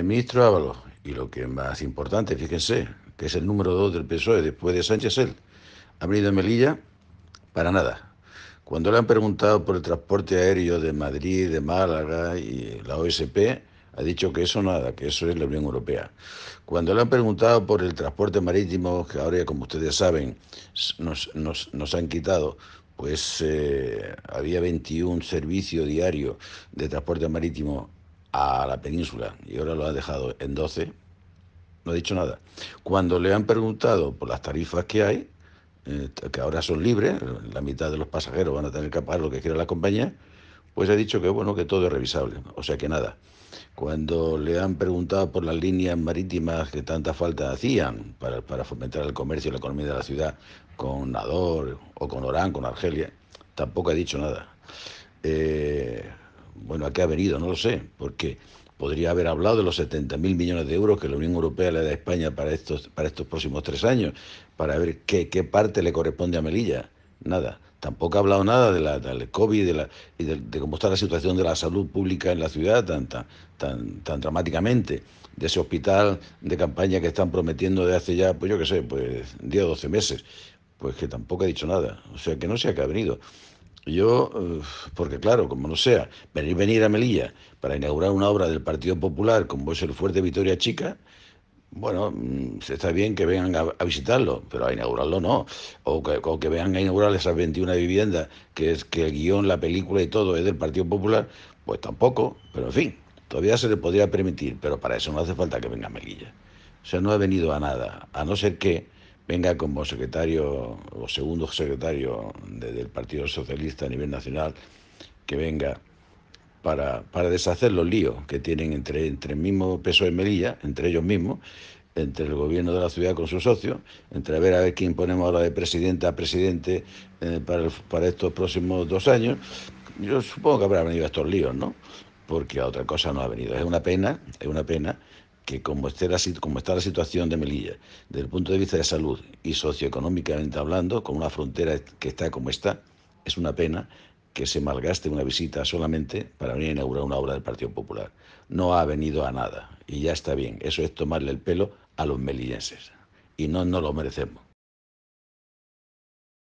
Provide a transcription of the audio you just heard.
El ministro Ábalos, y lo que es más importante, fíjense, que es el número dos del PSOE después de Sánchez, él, ha venido a Melilla para nada. Cuando le han preguntado por el transporte aéreo de Madrid, de Málaga y la OSP, ha dicho que eso nada, que eso es la Unión Europea. Cuando le han preguntado por el transporte marítimo, que ahora, como ustedes saben, nos, han quitado, pues eh, había 21 servicios diarios de transporte marítimo a la península y ahora lo ha dejado en 12, no ha dicho nada. Cuando le han preguntado por las tarifas que hay, eh, que ahora son libres, la mitad de los pasajeros van a tener que pagar lo que quiera la compañía, pues ha dicho que bueno, que todo es revisable, o sea que nada. Cuando le han preguntado por las líneas marítimas que tanta falta hacían para, para fomentar el comercio y la economía de la ciudad con Nador o con Orán, con Argelia, tampoco ha dicho nada. Eh, bueno, ¿a qué ha venido? No lo sé, porque podría haber hablado de los 70.000 millones de euros que la Unión Europea le da a España para estos, para estos próximos tres años, para ver qué, parte le corresponde a Melilla. Nada. Tampoco ha hablado nada de la, del COVID de la, y de, cómo está la situación de la salud pública en la ciudad tan, tan, tan, dramáticamente, de ese hospital de campaña que están prometiendo de hace ya, pues yo qué sé, pues 10 o 12 meses. Pues que tampoco ha dicho nada. O sea, que no sé a qué ha venido. Yo, eh, porque claro, como no sea, venir, venir a Melilla para inaugurar una obra del Partido Popular como es el Fuerte Victoria Chica, bueno, mm, está bien que vengan a, visitarlo, pero a inaugurarlo no. O que, vengan a inaugurar esas 21 viviendas, que es que el guión, la película y todo es del Partido Popular, pues tampoco, pero en fin, todavía se le podría permitir, pero para eso no hace falta que venga a Melilla. O sea, no he venido a nada, a no ser que venga como secretario o segundo secretario del Partido Socialista a nivel nacional, que venga para, para deshacer los líos que tienen entre, entre el mismo peso de Melilla, entre ellos mismos, entre el gobierno de la ciudad con sus socios, entre a ver a ver quién ponemos ahora de presidente a presidente eh, para, estos próximos dos años. Yo supongo que habrá venido estos líos, ¿no? Porque a otra cosa no ha venido. Es una pena, es una pena que como está, la, situación de Melilla, desde el punto de vista de salud y socioeconómicamente hablando, con una frontera que está como está, es una pena que se malgaste una visita solamente para venir a inaugurar una obra del Partido Popular. No ha venido a nada y ya está bien. Eso es tomarle el pelo a los melillenses y no nos lo merecemos.